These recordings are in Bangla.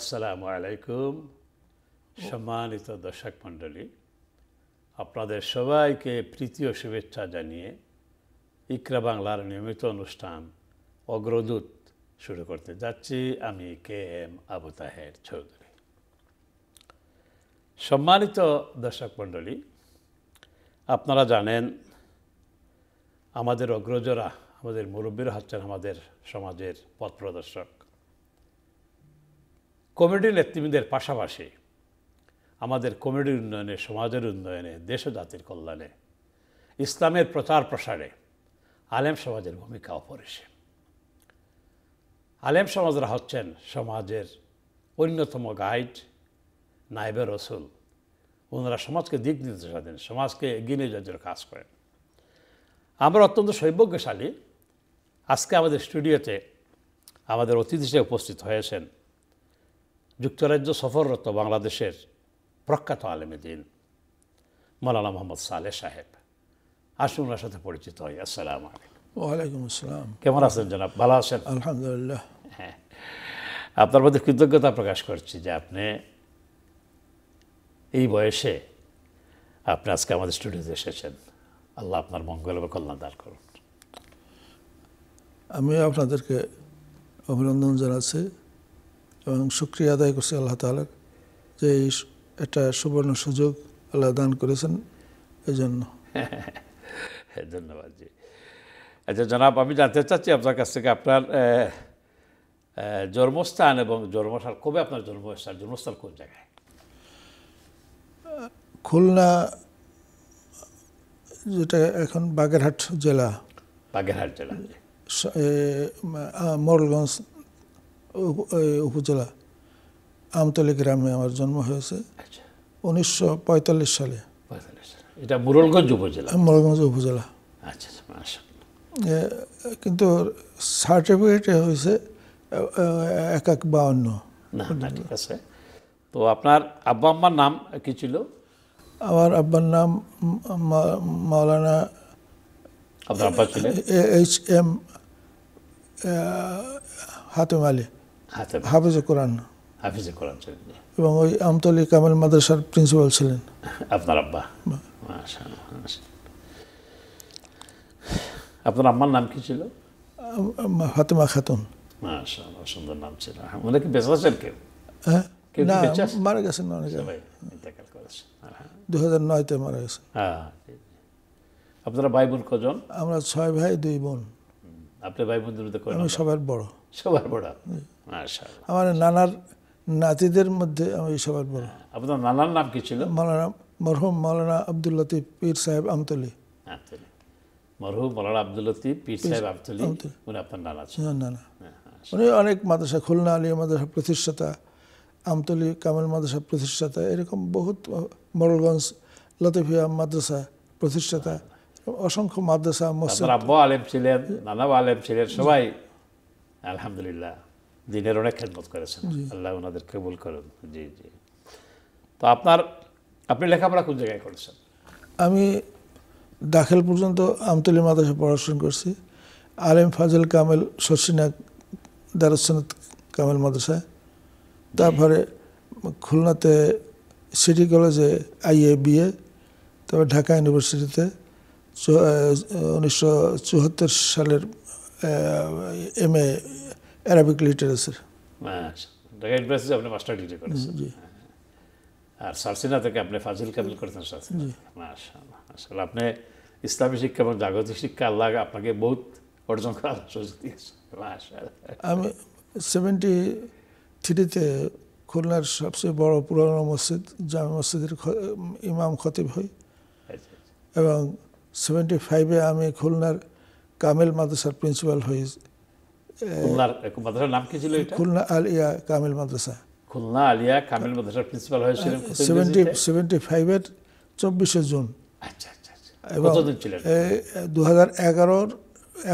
আসসালামু আলাইকুম সম্মানিত দর্শক মণ্ডলী আপনাদের সবাইকে প্রীতীয় শুভেচ্ছা জানিয়ে ইকরা বাংলার নিয়মিত অনুষ্ঠান অগ্রদূত শুরু করতে যাচ্ছি আমি কে এম আবু তাহের চৌধুরী সম্মানিত দর্শক মণ্ডলী আপনারা জানেন আমাদের অগ্রজরা আমাদের মুরব্বীরা হচ্ছেন আমাদের সমাজের পথ প্রদর্শক কমেডি নেতৃবৃন্দের পাশাপাশি আমাদের কমেডির উন্নয়নে সমাজের উন্নয়নে দেশ ও জাতির কল্যাণে ইসলামের প্রচার প্রসারে আলেম সমাজের ভূমিকা অপরিসে আলেম সমাজরা হচ্ছেন সমাজের অন্যতম গাইড নাইবের রসুল ওনারা সমাজকে দিক নির্দেশনা দেন সমাজকে এগিয়ে নিয়ে যাওয়ার কাজ করেন আমরা অত্যন্ত সৌভাগ্যশালী আজকে আমাদের স্টুডিওতে আমাদের অতিথি হিসেবে উপস্থিত হয়েছেন যুক্তরাজ্য সফররত বাংলাদেশের প্রখ্যাত দিন মৌলানা মোহাম্মদ সালে সাহেব আসুন ওনার সাথে পরিচিত হই আসসালাম আলাইকুম আসসালাম কেমন আছেন জনাব ভালো আছেন আলহামদুলিল্লাহ হ্যাঁ আপনার প্রতি কৃতজ্ঞতা প্রকাশ করছি যে আপনি এই বয়সে আপনি আজকে আমাদের স্টুডিওতে এসেছেন আল্লাহ আপনার মঙ্গল এবং কল্যাণ দান করুন আমি আপনাদেরকে অভিনন্দন জানাচ্ছি এবং সুক্রিয়া আদায় করছি আল্লাহ তালা যে এই একটা সুবর্ণ সুযোগ আল্লাহ দান করেছেন এই জন্য ধন্যবাদ জি আচ্ছা জনাব আমি জানতে চাচ্ছি আপনার কাছ থেকে আপনার জন্মস্থান এবং জন্মস্থান কবে আপনার জন্মস্থান জন্মস্থান কোন জায়গায় খুলনা যেটা এখন বাগেরহাট জেলা বাগেরহাট জেলা মোরলগঞ্জ উপজেলা আমতলী গ্রামে আমার জন্ম হয়েছে আচ্ছা। উনিশশো সালে এটা মোরলগঞ্জ উপজেলা মোরলগঞ্জ উপজেলা আচ্ছা, আচ্ছা কিন্তু সার্টিফিকেট হয়েছে এক এক বাউন্ন অন্য আছে তো আপনার আব্বা আম্মার নাম কি ছিল আমার আব্বার নাম মাওলানা এইচ এম হাতেম আলী হাতেম হাফিজে কোরআন হাফিজে কোরআন চৌধুরী এবং ওই আমতলী কামেল মাদ্রাসার প্রিন্সিপাল ছিলেন আপনার আব্বা আপনার আম্মার নাম কি ছিল ফাতেমা খাতুন মাশাআল্লাহ সুন্দর নাম ছিল ওনাকে বেঁচে আছেন কেউ হ্যাঁ না মারা গেছেন অনেকে দু হাজার নয়তে মারা গেছেন আপনারা ভাই বোন কজন আমরা ছয় ভাই দুই বোন আপনার ভাই বোনদের আমি সবার বড় সবার বড় আমার নানার নাতিদের মধ্যে আমি সবার বড় আপনার নানার নাম কি ছিল মৌলানা মরহুম মৌলানা আব্দুল লতিফ পীর সাহেব আমতলি মরহুম মৌলানা আব্দুল লতিফ পীর সাহেব আমতলি উনি আপনার নানা ছিলেন নানা হ্যাঁ, উনি অনেক মাদ্রাসা খুলনা আলী মাদ্রাসা প্রতিষ্ঠাতা আমতলি কামাল মাদ্রাসা প্রতিষ্ঠাতা এরকম বহুত মোড়লগঞ্জ লতিফিয়া মাদ্রাসা প্রতিষ্ঠাতা অসংখ্য মাদ্রাসা মসজিদ আব্বা আলেম ছিলেন নানা আলেম ছিলেন সবাই আলহামদুলিল্লাহ দিনের অনেক খেদমত করেছেন আল্লাহ ওনাদের কেবল করেন জি জি তো আপনার আপনি লেখাপড়া কোন জায়গায় করেছেন আমি দাখিল পর্যন্ত আমতলি মাদ্রাসা পড়াশোনা করছি আলেম ফাজল কামেল শশিনা দারুসনাথ কামেল মাদ্রাসায় তারপরে খুলনাতে সিটি কলেজে আইএ বিএ তারপর ঢাকা ইউনিভার্সিটিতে উনিশশো সালের M A Arabic literature Dhaka university আপনি মাস্টার ডিগ্রি করেছেন জি আর সারসিনা থেকে আপনি ফাজিল কামিল করেছেন জি মাশাআল্লাহ আসলে আপনি ইসলামী শিক্ষা এবং জাগতিক শিক্ষা আল্লাহ আপনাকে বহুত অর্জন করার সুযোগ দিয়েছে আমি সেভেন্টি থ্রিতে খুলনার সবচেয়ে বড় পুরোনো মসজিদ জামে মসজিদের ইমাম খতিব হই আচ্ছা, আচ্ছা। এবং সেভেন্টি ফাইভে আমি খুলনার কামেল মাদ্রাসার প্রিন্সিপাল হয়ে খুলনা আলিয়া মাদ্রাসা খুলনা আলিয়া মাদ্রাসার প্রিন্সিপাল হয়েছিলেন সেভেন্টি ফাইভের চব্বিশে জুন আচ্ছা আচ্ছা, আচ্ছা। এবং দু এগারোর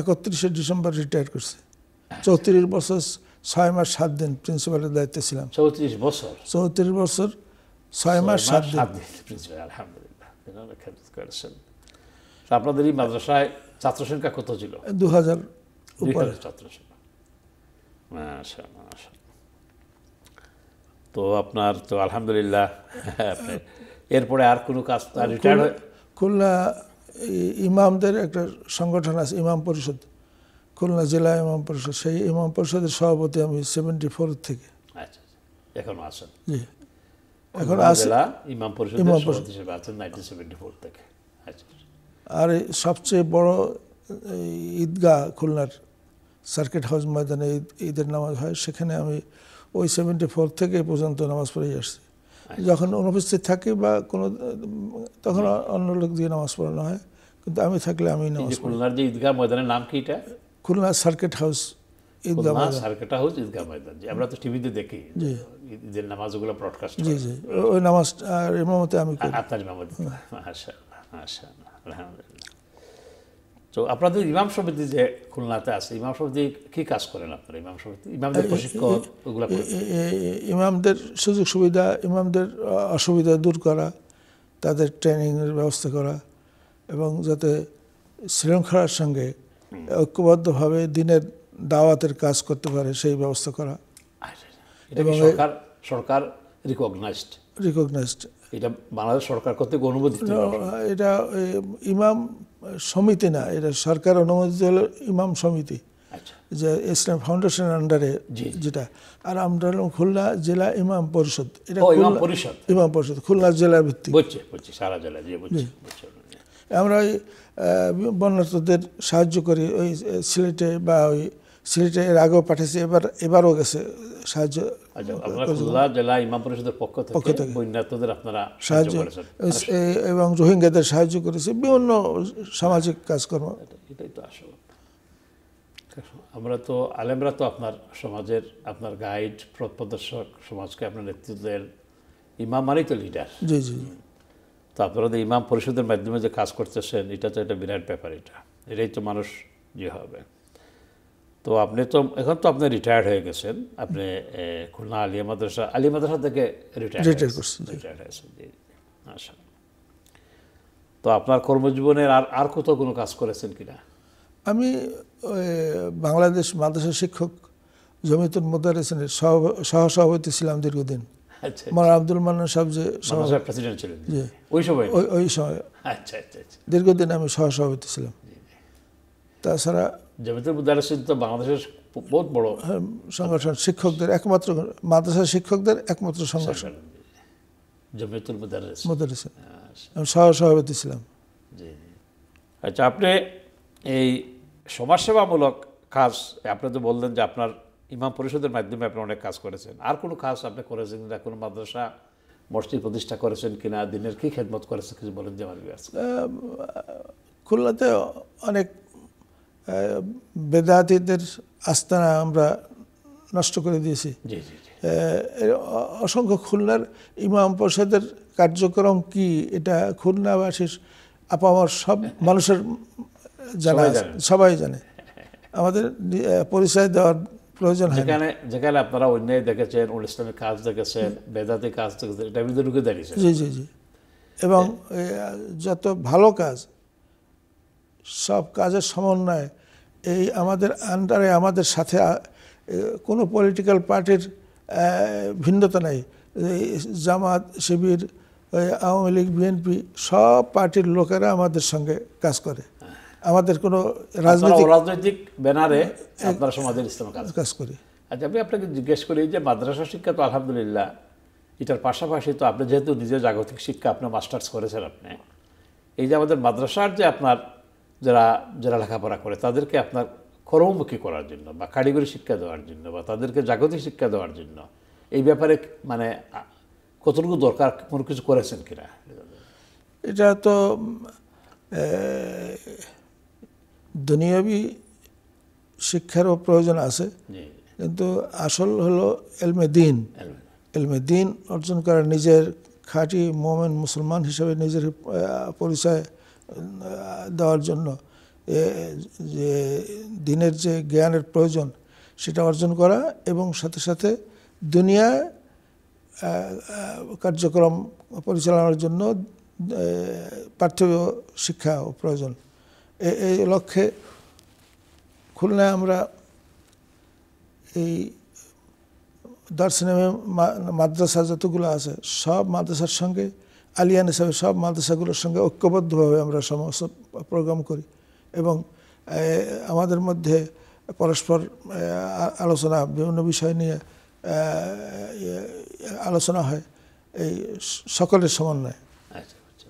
একত্রিশে ডিসেম্বর রিটায়ার করছে চৌত্রিশ বছর ছয় মাস সাত দিন প্রিন্সিপালের দায়িত্বে ছিলাম চৌত্রিশ বছর চৌত্রিশ বছর ছয় মাস সাত দিন প্রিন্সিপাল আলহামদুলিল্লাহ আপনাদের এই মাদ্রাসায় ছাত্র সংখ্যা কত ছিল দু হাজার ছাত্র সংখ্যা তো আপনার তো আলহামদুলিল্লাহ এরপরে আর কোনো কাজ রিটায়ার খুলনা ইমামদের একটা সংগঠন আছে ইমাম পরিষদ খুলনা জেলা ইমাম পরিষদ সেই ইমাম পরিষদের সভাপতি আমি সেভেন্টি ফোর থেকে আচ্ছা, আচ্ছা এখনো আছেন জি এখন আছে ইমাম পরিষদ ইমাম পরিষদ হিসেবে আছেন নাইনটিন সেভেন্টি ফোর থেকে আচ্ছা আর সবচেয়ে বড় ঈদগাহ খুলনার সার্কিট হাউস ময়দানে ঈদের নামাজ হয় সেখানে আমি ওই সেভেন্টি ফোর থেকে পর্যন্ত নামাজ পড়ে আসছি যখন অনুপস্থিত থাকি বা কোনো তখন অন্য লোক দিয়ে নামাজ পড়ানো হয় কিন্তু আমি থাকলে আমি নামাজ খুলনার যে ঈদগাহ ময়দানের নাম কি এটা Khulna circuit house Eidgah circuit house Eidgah ময়দান আমরা তো টিভিতে দেখি জি ঈদের নামাজগুলো ব্রডকাস্ট ওই নামাজ আর এমতে আমি আপনার ইমামতে মাশাল আলহামদুলিল্লাহ তো আপনাদের ইমাম সমিতি যে খুলনাতে আছে ইমাম সমিতি কি কাজ করেন আপনারা ইমাম সমিতি ইমামদের প্রশিক্ষণ ইমামদের সুযোগ সুবিধা ইমামদের অসুবিধা দূর করা তাদের ট্রেনিংয়ের ব্যবস্থা করা এবং যাতে শৃঙ্খলার সঙ্গে ঐক্যবদ্ধভাবে দিনের দাওয়াতের কাজ করতে পারে সেই ব্যবস্থা করা এবং সরকার রিকগনাইজড রিকগনাইজড এটা বাংলাদেশ সরকার কর্তৃক অনুমোদিত এটা ইমাম সমিতি না এটা সরকার অনুমোদিত হলো ইমাম সমিতি আচ্ছা। যে ইসলাম ফাউন্ডেশনের আন্ডারে যেটা আর আমরা হলাম খুলনা জেলা ইমাম পরিষদ এটা পরিষদ ইমাম পরিষদ খুলনা জেলার ভিত্তিক সারা জেলা আমরা ওই বন্যার্থদের সাহায্য করি ওই সিলেটে বা ওই সিলেটে এর আগেও পাঠিয়েছে এবার এবারও গেছে সাহায্য আচ্ছা, জেলা ইমাম পরিষদের পক্ষ থেকে বন্যার্থদের আপনারা সাহায্য এবং রোহিঙ্গাদের সাহায্য করেছে বিভিন্ন সামাজিক কাজকর্ম আমরা তো আলেমরা তো আপনার সমাজের আপনার গাইড প্রদর্শক সমাজকে আপনার নেতৃত্বের ইমাম মানেই তো লিডার জি জি তো আপনারা তো ইমাম পরিষদের মাধ্যমে যে কাজ করতেছেন এটা তো একটা বিরাট ব্যাপার এটা এটাই তো মানুষ যে ইয়ে হবে তো আপনি তো এখন তো আপনি রিটায়ার্ড হয়ে গেছেন আপনি খুলনা আলী মাদ্রাসা আলী মাদ্রাসা থেকে হয়েছেন তো আপনার কর্মজীবনের আর আর কোথাও কোনো কাজ করেছেন কিনা আমি বাংলাদেশ মাদ্রাসা শিক্ষক জমিতুল মোদারেসিনের সহ সভাপতি ছিলাম দীর্ঘদিন আমার আচ্ছা, আচ্ছা। আব্দুল মান্নান সাহেব যে প্রেসিডেন্ট ছিলেন ওই সময় ওই সময় আচ্ছা আচ্ছা, আচ্ছা। দীর্ঘদিন আমি সহ সভাপতি ছিলাম তাছাড়া জামিয়াতুল মুদারসিন তো বাংলাদেশের বহুত বড় সংগঠন শিক্ষকদের একমাত্র মাদ্রাসা শিক্ষকদের একমাত্র সংগঠন জমিতুল মুদারসিন মুদারসিন আমি সহ সভাপতি ছিলাম জি আচ্ছা আপনি এই সমাজসেবামূলক কাজ আপনি তো বললেন যে আপনার ইমাম পরিষদের মাধ্যমে আপনি অনেক কাজ করেছেন আর কোনো কাজ আপনি করেছেন কিনা কোনো মাদ্রাসা মসজিদ প্রতিষ্ঠা করেছেন কিনা দিনের কী খেদমত করেছেন কিছু বলেন যে আমার খুলনাতে অনেক বেদাতিদের আস্তানা আমরা নষ্ট করে দিয়েছি অসংখ্য খুলনার ইমাম প্রসাদের কার্যক্রম কি এটা খুলনাবাসীর আপামার সব মানুষের জানা সবাই জানে আমাদের পরিচয় দেওয়ার প্রয়োজন যেখানে যেখানে আপনারা অন্যায় দেখেছেন উল ইসলামের কাজ দেখেছেন বেদাতি কাজ দেখেছেন এটা আমি ঢুকে দাঁড়িয়েছে জি জি জি এবং যত ভালো কাজ সব কাজের সমন্বয় এই আমাদের আন্ডারে আমাদের সাথে কোনো পলিটিক্যাল পার্টির ভিন্নতা নেই জামাত শিবির আওয়ামী লীগ বিএনপি সব পার্টির লোকেরা আমাদের সঙ্গে কাজ করে আমাদের কোনো রাজনৈতিক রাজনৈতিক ব্যানারে আপনারা সমাজের কাজ করি আচ্ছা আমি আপনাকে জিজ্ঞেস করি যে মাদ্রাসা শিক্ষা তো আলহামদুলিল্লাহ এটার পাশাপাশি তো আপনি যেহেতু নিজের জাগতিক শিক্ষা আপনি মাস্টার্স করেছেন আপনি এই যে আমাদের মাদ্রাসার যে আপনার যারা যারা লেখাপড়া করে তাদেরকে আপনার কর্মমুখী করার জন্য বা কারিগরি শিক্ষা দেওয়ার জন্য বা তাদেরকে জাগতিক শিক্ষা দেওয়ার জন্য এই ব্যাপারে মানে কতটুকু দরকার কোনো কিছু করেছেন কিনা এটা তো দুনিয়াবি শিক্ষারও প্রয়োজন আছে কিন্তু আসল হলো এলমে দিন এলমে দিন অর্জন করা নিজের খাঁটি মোমেন মুসলমান হিসেবে নিজের পরিচয় দেওয়ার জন্য যে দিনের যে জ্ঞানের প্রয়োজন সেটা অর্জন করা এবং সাথে সাথে দুনিয়া কার্যক্রম পরিচালনার জন্য পার্থিব শিক্ষা প্রয়োজন এই লক্ষ্যে খুলনায় আমরা এই দর্শনে মাদ্রাসা যতগুলো আছে সব মাদ্রাসার সঙ্গে আলিয়ান হিসাবে সব মাদ্রাসাগুলোর সঙ্গে ঐক্যবদ্ধভাবে আমরা সমস্ত প্রোগ্রাম করি এবং আমাদের মধ্যে পরস্পর আলোচনা বিভিন্ন বিষয় নিয়ে আলোচনা হয় এই সকলের সমন্বয়ে আচ্ছা, আচ্ছা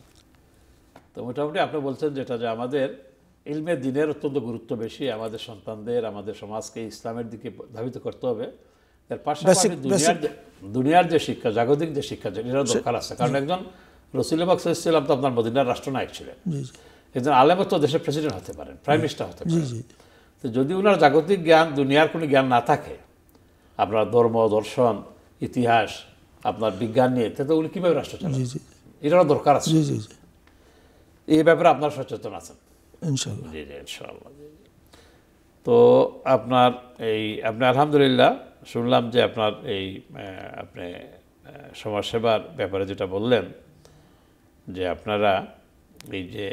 তো মোটামুটি আপনি বলছেন যেটা যে আমাদের ইলমে দিনের অত্যন্ত গুরুত্ব বেশি আমাদের সন্তানদের আমাদের সমাজকে ইসলামের দিকে ধাবিত করতে হবে এর পাশাপাশি দুনিয়ার যে শিক্ষা জাগতিক যে শিক্ষা যেটা দরকার আছে কারণ একজন রসুলাবাক সাল্লাম তো আপনার মদিনার রাষ্ট্রনায়ক ছিলেন একজন আলেমও তো দেশের প্রেসিডেন্ট হতে পারেন প্রাইম মিনিস্টার হতে পারেন যদি ওনার জাগতিক জ্ঞান দুনিয়ার কোনো জ্ঞান না থাকে আপনার ধর্ম দর্শন ইতিহাস আপনার বিজ্ঞান নিয়ে তাতে উনি কীভাবে রাষ্ট্র চালান এটারও দরকার আছে এই ব্যাপারে আপনার সচেতন আছেন জি জি তো আপনার এই আপনি আলহামদুলিল্লাহ শুনলাম যে আপনার এই আপনি সমাজসেবার ব্যাপারে যেটা বললেন যে আপনারা এই যে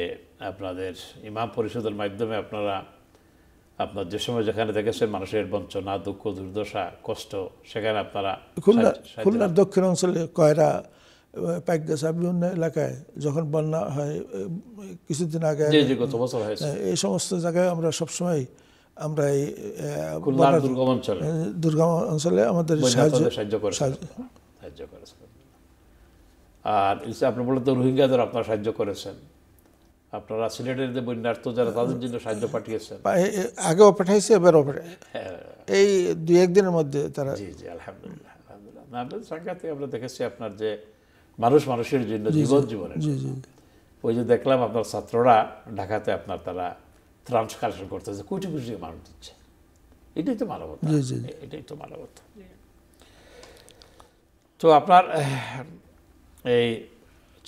আপনাদের ইমাম পরিষদের মাধ্যমে আপনারা আপনার যে সময় যেখানে দেখেছেন মানুষের বঞ্চনা দুঃখ দুর্দশা কষ্ট সেখানে আপনারা খুলনা খুলনার দক্ষিণ অঞ্চলে কয়রা প্যাকগাছা বিভিন্ন এলাকায় যখন বন্যা হয় কিছুদিন আগে এই সমস্ত জায়গায় আমরা সবসময় আমরা এই দুর্গম অঞ্চলে দুর্গম অঞ্চলে আমাদের সাহায্য সাহায্য করে সাহায্য করেছিলাম আর আপনি বলেন তো রোহিঙ্গাদের আপনারা সাহায্য করেছেন আপনারা সিলেটের যে বন্যার্থ যারা তাদের জন্য সাহায্য পাঠিয়েছেন আগেও পাঠাইছে এবার হ্যাঁ। এই দুই একদিনের মধ্যে তারা জি জি আলহামদুলিল্লাহ আলহামদুলিল্লাহ আমরা আমরা দেখেছি আপনার যে মানুষ মানুষের জন্য জীবন জীবনের ওই যে দেখলাম আপনার ছাত্ররা ঢাকাতে আপনার তারা ত্রাণ কালেকশন করতেছে কোটি কোটি মানুষ দিচ্ছে এটাই তো মানবতা এটাই তো মানবতা তো আপনার এই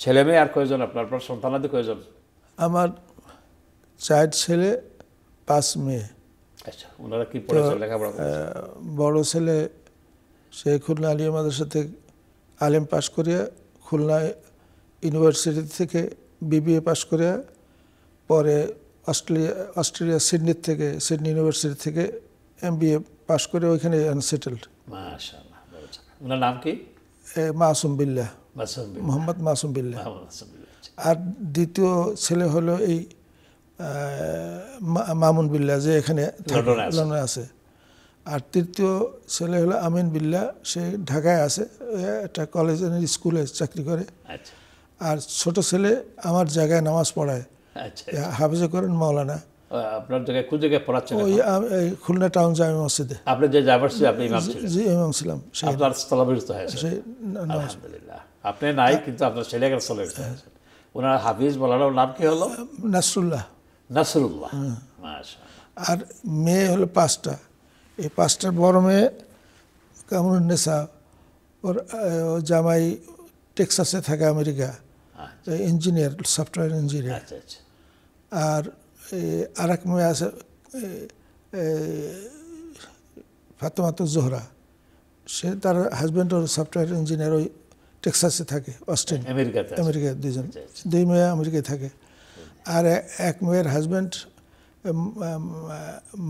ছেলে মেয়ে আর কয়জন আপনার আপনার সন্তানাদি কয়জন আমার চার ছেলে পাঁচ মেয়ে আচ্ছা, ওনারা বড় ছেলে সে খুলনা আলিয়া মাদ্রাসাতে আলেম পাশ করিয়া খুলনা ইউনিভার্সিটি থেকে বিবিএ পাশ করিয়া পরে অস্ট্রেলিয়া অস্ট্রেলিয়া সিডনির থেকে সিডনি ইউনিভার্সিটি থেকে এম বি এ পাশ করে ওইখানে আনসেটেলড ওনার নাম কি মাসুম বিল্লা মোহাম্মদ মাসুম বিল্লাহ আর দ্বিতীয় ছেলে হলো এই মামুন বিল্লাহ যে এখানে লন্ডনে আছে আর তৃতীয় ছেলে হলো আমিন বিল্লাহ সে ঢাকায় আছে একটা কলেজ স্কুলে চাকরি করে আচ্ছা। আর ছোট ছেলে আমার জায়গায় নামাজ পড়ায় আচ্ছা। হাফিজে করেন মাওলানা আপনার জায়গায় কোন জায়গায় পড়াচ্ছেন ওই খুলনা টাউন জামি মসজিদে আপনি যে ড্রাইভার ছিলেন আপনি ইমাম ছিলেন জি ইমাম ছিলাম আপনার স্থলাভিষিক্ত হয়েছে আলহামদুলিল্লাহ আপনি নাই হ্যাঁ। কিন্তু আপনার ছেলে একটা স্থলাভিষিক্ত হ্যাঁ। ওনার হাফিজ বলার নাম কি হলো নাসরুল্লাহ নাসরুল্লাহ আর মেয়ে হলো পাঁচটা এই পাঁচটার বড় মেয়ে কামরুন্নেসা ওর জামাই টেক্সাসে থাকে আমেরিকা আচ্ছা। ইঞ্জিনিয়ার সফটওয়্যার ইঞ্জিনিয়ার আচ্ছা, আচ্ছা। আর আর এক মেয়ে আছে ফাতেমাত জোহরা সে তার হাজব্যান্ড ওর সফটওয়্যার ইঞ্জিনিয়ার ওই টেক্সাসে থাকে অস্টিন আমেরিকাতে আমেরিকা দুজন আচ্ছা, আচ্ছা। দুই মেয়ে আমেরিকায় থাকে আর এক মেয়ের হাজব্যান্ড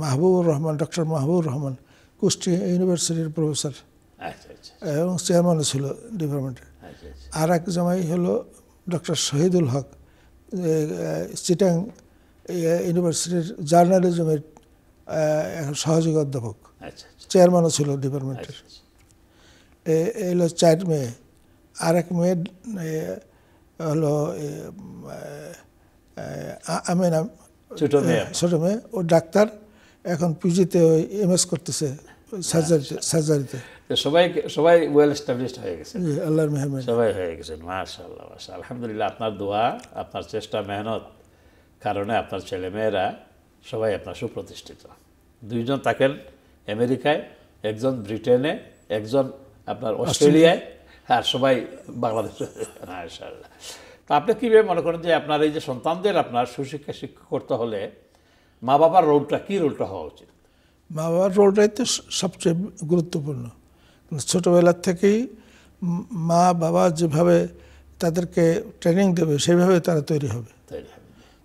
মাহবুবুর রহমান ডক্টর মাহবুবুর রহমান কুষ্টিয়া ইউনিভার্সিটির প্রফেসর এবং চেয়ারম্যানও ছিল ডিপার্টমেন্টের আর এক জামাই হলো ডক্টর শহীদুল হক চিটাং ইউনিভার্সিটির জার্নালিজমের সহযোগী অধ্যাপক আচ্ছা, আচ্ছা। চেয়ারম্যানও ছিল ডিপার্টমেন্টের আচ্ছা, এলো চার মেয়ে আর এক মেয়ে হলো আমেনা ছোট মেয়ে ও ডাক্তার এখন পিজিতে ওই এম এস করতেছে সার্জারিতে সার্জারিতে সবাই সবাই ওয়েল এস্টাবলিশড হয়ে গেছে আল্লাহর মেহমান সবাই হয়ে গেছে মাশাআল্লাহ মাশাআল্লাহ আলহামদুলিল্লাহ আপনার দোয়া আপনার চেষ্টা মেহনত কারণে আপনার ছেলেমেয়েরা সবাই আপনার সুপ্রতিষ্ঠিত দুইজন থাকেন আমেরিকায় একজন ব্রিটেনে একজন আপনার অস্ট্রেলিয়ায় আর সবাই বাংলাদেশে তা আপনি কীভাবে মনে করেন যে আপনার এই যে সন্তানদের আপনার সুশিক্ষা শিক্ষা করতে হলে মা বাবার রোলটা কী রোলটা হওয়া উচিত মা বাবার রোলটাই তো সবচেয়ে গুরুত্বপূর্ণ ছোটোবেলার থেকেই মা বাবা যেভাবে তাদেরকে ট্রেনিং দেবে সেইভাবে তারা তৈরি হবে তাই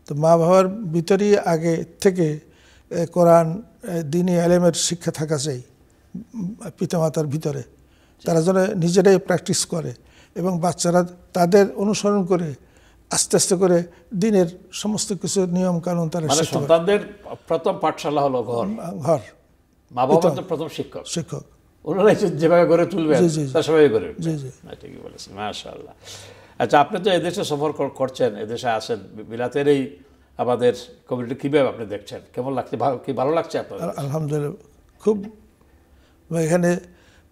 তো মা বাবার ভিতরই আগে থেকে কোরআন দিনী আলেমের শিক্ষা থাকা চাই পিতামাতার ভিতরে তারা যেন নিজেরাই প্র্যাকটিস করে এবং বাচ্চারা তাদের অনুসরণ করে আস্তে আস্তে করে দিনের সমস্ত কিছু নিয়ম কানুন তারা মানে সন্তানদের প্রথম পাঠশালা হলো ঘর ঘর মা বাবা তো প্রথম শিক্ষক শিক্ষক ওনারাই যেভাবে গড়ে তুলবে জি জি সবাই জি জি হ্যাঁ, ঠিকই বলেছেন আচ্ছা আপনি তো এদেশে সফর করছেন এদেশে আসেন বিলাতের এই আমাদের কমিউনিটি কীভাবে আপনি দেখছেন কেমন লাগছে কি ভালো লাগছে আপনার আলহামদুলিল্লাহ খুব এখানে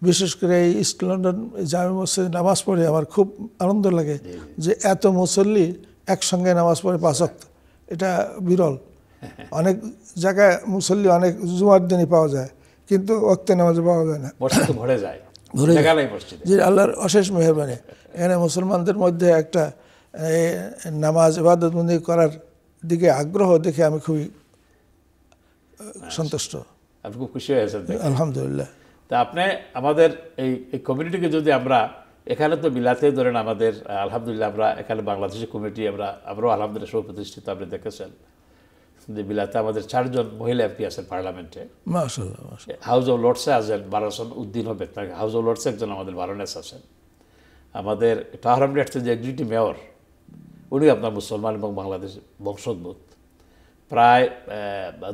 বিশেষ করে এই ইস্ট লন্ডন জামে মসজিদে নামাজ পড়ে আমার খুব আনন্দ লাগে যে এত মুসল্লি একসঙ্গে নামাজ পড়ে পাঁচক্ত এটা বিরল অনেক জায়গায় মুসল্লি অনেক জুমার দিনই পাওয়া যায় কিন্তু অক্তে নামাজে পাওয়া যায় না ভরে যায় যে আল্লাহর অশেষ মেহরবানি এখানে মুসলমানদের মধ্যে একটা নামাজ মন্দির করার দিকে আগ্রহ দেখে আমি খুবই সন্তুষ্ট আপনি খুব খুশি হয়েছেন আলহামদুলিল্লাহ তা আপনি আমাদের এই এই কমিউনিটিকে যদি আমরা এখানে তো বিলাতে ধরেন আমাদের আলহামদুলিল্লাহ আমরা এখানে বাংলাদেশের কমিটি আমরা আমরাও আলহামদুলিল্লাহ প্রতিষ্ঠিত আপনি দেখেছেন যে বিলাতে আমাদের চারজন মহিলা এমপি আছেন পার্লামেন্টে হাউস অফ লর্ডসে আছেন বারাসন উদ্দিন হবে হাউস অফ লর্ডসে একজন আমাদের বারোনেস আছেন আমাদের টাহারামডেটসে যে একজনটি মেয়র উনি আপনার মুসলমান এবং বাংলাদেশ বংশোদ্ভূত প্রায়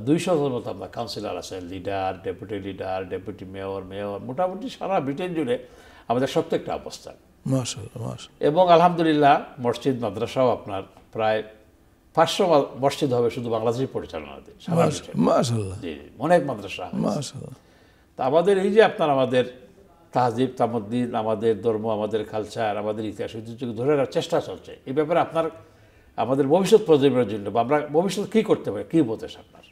দুইশো মতো আপনার কাউন্সিলর আছেন leader deputy leader deputy mayor mayor মোটামুটি সারা ব্রিটেন জুড়ে আমাদের সত্যি একটা অবস্থান এবং আলহামদুলিল্লাহ মসজিদ মাদ্রাসাও আপনার প্রায় পাঁচশো মসজিদ হবে শুধু বাংলাদেশি পরিচালনাতে জি অনেক মাদ্রাসা তা আমাদের এই যে আপনার আমাদের তাহজিব তামদ্দিন আমাদের ধর্ম আমাদের কালচার আমাদের ইতিহাস ঐতিহ্যকে ধরে রাখার চেষ্টা চলছে এই ব্যাপারে আপনার আমাদের ভবিষ্যৎ প্রজন্মের জন্য বা আমরা ভবিষ্যৎ কী করতে পারি কী উপদেশ আপনার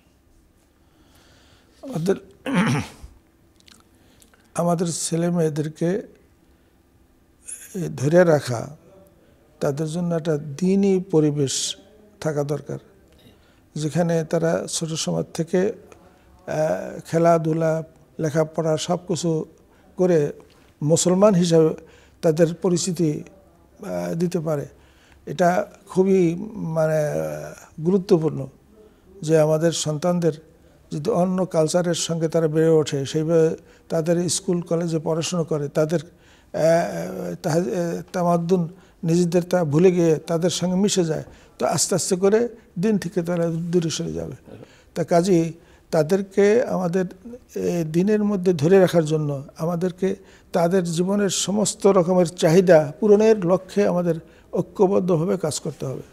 আমাদের আমাদের ছেলে মেয়েদেরকে ধরে রাখা তাদের জন্য একটা দিনই পরিবেশ থাকা দরকার যেখানে তারা ছোট সময় থেকে খেলাধুলা লেখাপড়া সব কিছু করে মুসলমান হিসাবে তাদের পরিচিতি দিতে পারে এটা খুবই মানে গুরুত্বপূর্ণ যে আমাদের সন্তানদের যদি অন্য কালচারের সঙ্গে তারা বেড়ে ওঠে সেইভাবে তাদের স্কুল কলেজে পড়াশুনো করে তাদের তামাদ্দুন নিজেদের তা ভুলে গিয়ে তাদের সঙ্গে মিশে যায় তো আস্তে আস্তে করে দিন থেকে তারা দূরে সরে যাবে তা কাজে তাদেরকে আমাদের দিনের মধ্যে ধরে রাখার জন্য আমাদেরকে তাদের জীবনের সমস্ত রকমের চাহিদা পূরণের লক্ষ্যে আমাদের ঐক্যবদ্ধভাবে কাজ করতে হবে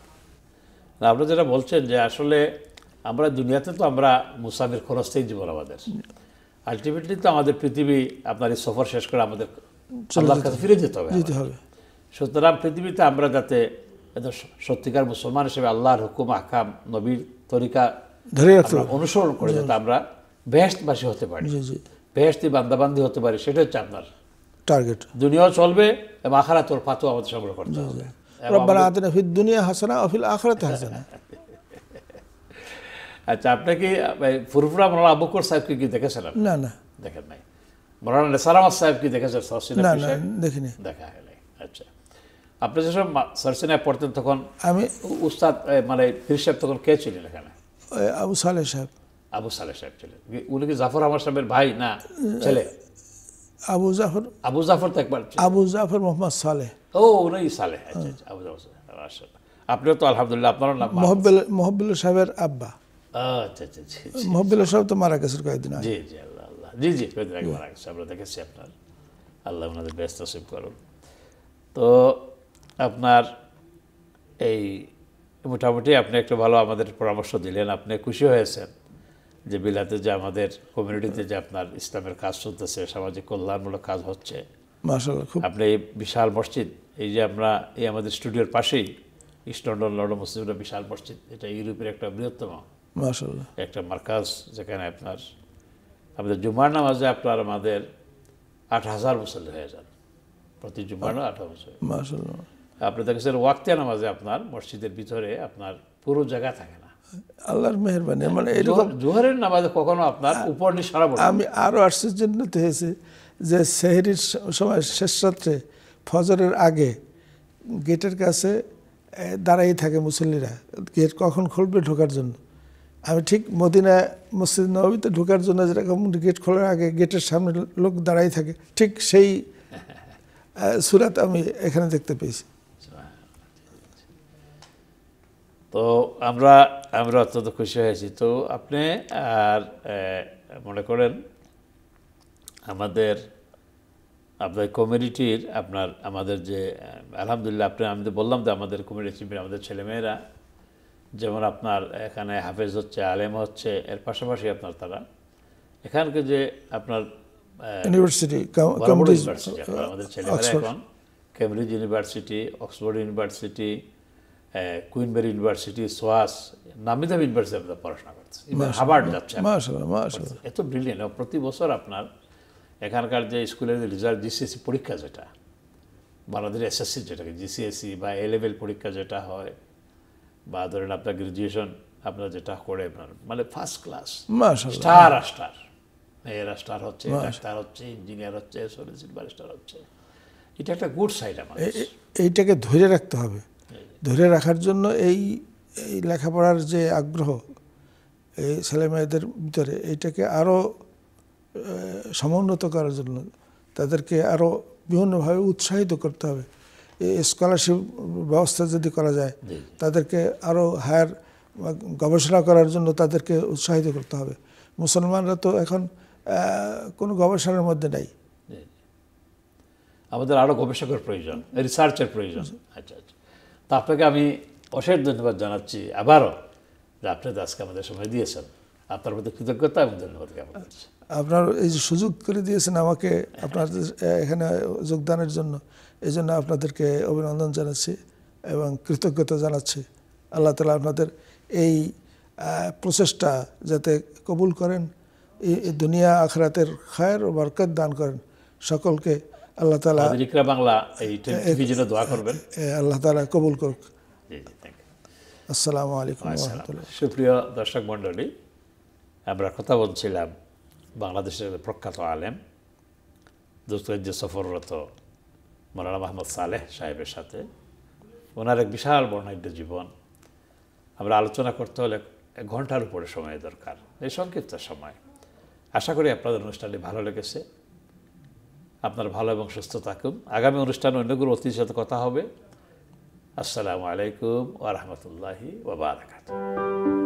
আপনি যেটা বলছেন যে আসলে আমরা দুনিয়াতে তো আমরা মুসাফির খরচতেই জীবন আমাদের আলটিমেটলি তো আমাদের পৃথিবী আপনার এই সফর শেষ করে আমাদের কাছে ফিরে যেতে হবে যেতে হবে সুতরাং পৃথিবীতে আমরা যাতে এত সত্যিকার মুসলমান হিসেবে আল্লাহর হুকুম আকাম নবীর তরিকা অনুসরণ করে যাতে আমরা বেহস্তবাসী হতে পারি বেহস্তি বান্দাবান্দি হতে পারি সেটা হচ্ছে আপনার টার্গেট দুনিয়াও চলবে এবং আখারা তোর ফাতু আমাদের সংগ্রহ করতে হবে দুনিয়া হাসানা অফিল হাসানা আচ্ছা আপনাকে ফুরফুরা কি দেখেছেন না না দেখেন নাই সাহেব কি দেখেছেন দেখিনি দেখা আপনি যখন সারসিনায় পড়তেন তখন আমি উস্তাদ মানে পীর সাহেব তখন কে ছিলেন এখানে আবু সালেহ সাহেব আবু সালেহ সাহেব ছিলেন উনি কি জাফর আমার সাহেবের ভাই না ছেলে আবু জাফর আবু জাফর তো একবার আবু জাফর মোহাম্মদ সালে ও উনি সালে আচ্ছা, আচ্ছা, আবু জাফর আচ্ছা আপনিও তো আলহামদুলিল্লাহ আপনার নাম মহব্বুল মহব্বুল্লা সাহেবের আব্বা আচ্ছা আচ্ছা, আচ্ছা মহব্বুল্লা সাহেব তো মারা গেছেন কয়েকদিন জি জি আল্লাহ জি জি কয়েকদিন আগে মারা গেছে আমরা দেখেছি আপনার আল্লাহ ওনাদের ব্যস্ত সিভ করুন তো আপনার এই মোটামুটি আপনি একটা ভালো আমাদের পরামর্শ দিলেন আপনি খুশি হয়েছেন যে বিলাতে যে আমাদের কমিউনিটিতে যে আপনার ইসলামের কাজ চলতেছে সামাজিক কল্যাণমূলক কাজ হচ্ছে আপনি এই বিশাল মসজিদ এই যে আমরা এই আমাদের স্টুডিওর পাশেই ইস্ট লন্ডন লন্ডন বিশাল মসজিদ এটা ইউরোপের একটা বৃহত্তম একটা মার্কাজ যেখানে আপনার আমাদের জুমার নামাজে আপনার আমাদের আট হাজার বছর হয়ে যান প্রতি জুমার আট হাজার আপনি দেখা গেছে ওয়াক্তিয়া নামাজে আপনার মসজিদের ভিতরে আপনার পুরো জায়গা থাকে না আল্লাহর মেহরবানি মানে হ্যাঁ, এরকম জোহরের নামাজে কখনো আপনার উপর সারা আমি আরও আশ্চর্যান্বিত হয়েছে যে সেহরির সময় শেষ রাত্রে ফজরের আগে গেটের কাছে দাঁড়াই থাকে মুসল্লিরা গেট কখন খুলবে ঢোকার জন্য আমি ঠিক মদিনা মসজিদ নবীতে ঢোকার জন্য যেরকম গেট খোলার আগে গেটের সামনে লোক দাঁড়াই থাকে ঠিক সেই সুরাত আমি এখানে দেখতে পেয়েছি তো আমরা আমরা অত্যন্ত খুশি হয়েছি তো আপনি আর মনে করেন আমাদের আপনার কমিউনিটির আপনার আমাদের যে আলহামদুলিল্লাহ আপনি আমি বললাম যে আমাদের কমিউনিটি আমাদের ছেলেমেয়েরা যেমন আপনার এখানে হাফেজ হচ্ছে আলেম হচ্ছে এর পাশাপাশি আপনার তারা এখানকে যে আপনার ইউনিভার্সিটি আমাদের ছেলেমেয়েরা এখন Cambridge university Oxford university Queen Mary university SOAS নামি দামি ইউনিভার্সিটি আপনার পড়াশোনা করছে হাবার্ড যাচ্ছে এত ব্রিলিয়েন্ট প্রতি বছর আপনার এখানকার যে স্কুলের রেজাল্ট জিসিএসসি e পরীক্ষা যেটা বাংলাদেশের এসএসসি যেটাকে জিসিএসসি e বা এ লেভেল পরীক্ষা যেটা হয় বা ধরেন আপনার গ্রাজুয়েশন আপনার যেটা করে আপনার মানে ফার্স্ট ক্লাস স্টার স্টার মেয়েরা স্টার হচ্ছে স্টার হচ্ছে ইঞ্জিনিয়ার হচ্ছে সলিসিট স্টার হচ্ছে এটা একটা গুড সাইড আমার এইটাকে ধরে রাখতে হবে ধরে রাখার জন্য এই এই লেখাপড়ার যে আগ্রহ এই ছেলেমেয়েদের ভিতরে এইটাকে আরও সমুন্নত করার জন্য তাদেরকে আরও বিভিন্নভাবে উৎসাহিত করতে হবে এই স্কলারশিপ ব্যবস্থা যদি করা যায় তাদেরকে আরও হায়ার গবেষণা করার জন্য তাদেরকে উৎসাহিত করতে হবে মুসলমানরা তো এখন কোনো গবেষণার মধ্যে নেই আমাদের আরও গবেষকের প্রয়োজন রিসার্চের প্রয়োজন আচ্ছা আচ্ছা তা আপনাকে আমি অশেষ ধন্যবাদ জানাচ্ছি আবারও যে আপনি আজকে আমাদের সময় দিয়েছেন আপনার প্রতি কৃতজ্ঞতা এবং ধন্যবাদ জ্ঞাপন করছি আপনার এই যে সুযোগ করে দিয়েছেন আমাকে আপনার এখানে যোগদানের জন্য এই জন্য আপনাদেরকে অভিনন্দন জানাচ্ছি এবং কৃতজ্ঞতা জানাচ্ছি আল্লাহ তালা আপনাদের এই প্রচেষ্টা যাতে কবুল করেন দুনিয়া আখরাতের খায়ের ও বরকত দান করেন সকলকে আল্লাহ তালা ইকরা বাংলা এই জন্য দোয়া করবেন আল্লাহ তাআলা কবুল করুক আসসালামু আলাইকুম সুপ্রিয় দর্শক মণ্ডলী আমরা কথা বলছিলাম বাংলাদেশের প্রখ্যাত আলেম যুক্তরাজ্য সফররত মৌলানা মাহমদ সালেহ সাহেবের সাথে ওনার এক বিশাল বর্ণাঢ্য জীবন আমরা আলোচনা করতে হলে এক ঘন্টার উপরে সময় দরকার এই সংক্ষিপ্ত সময় আশা করি আপনাদের অনুষ্ঠানটি ভালো লেগেছে আপনার ভালো এবং সুস্থ থাকুন আগামী অনুষ্ঠান অন্য কোনো অতিথির সাথে কথা হবে আসসালামু আলাইকুম ওরহমতুল্লাহি ওবরাকাতুহ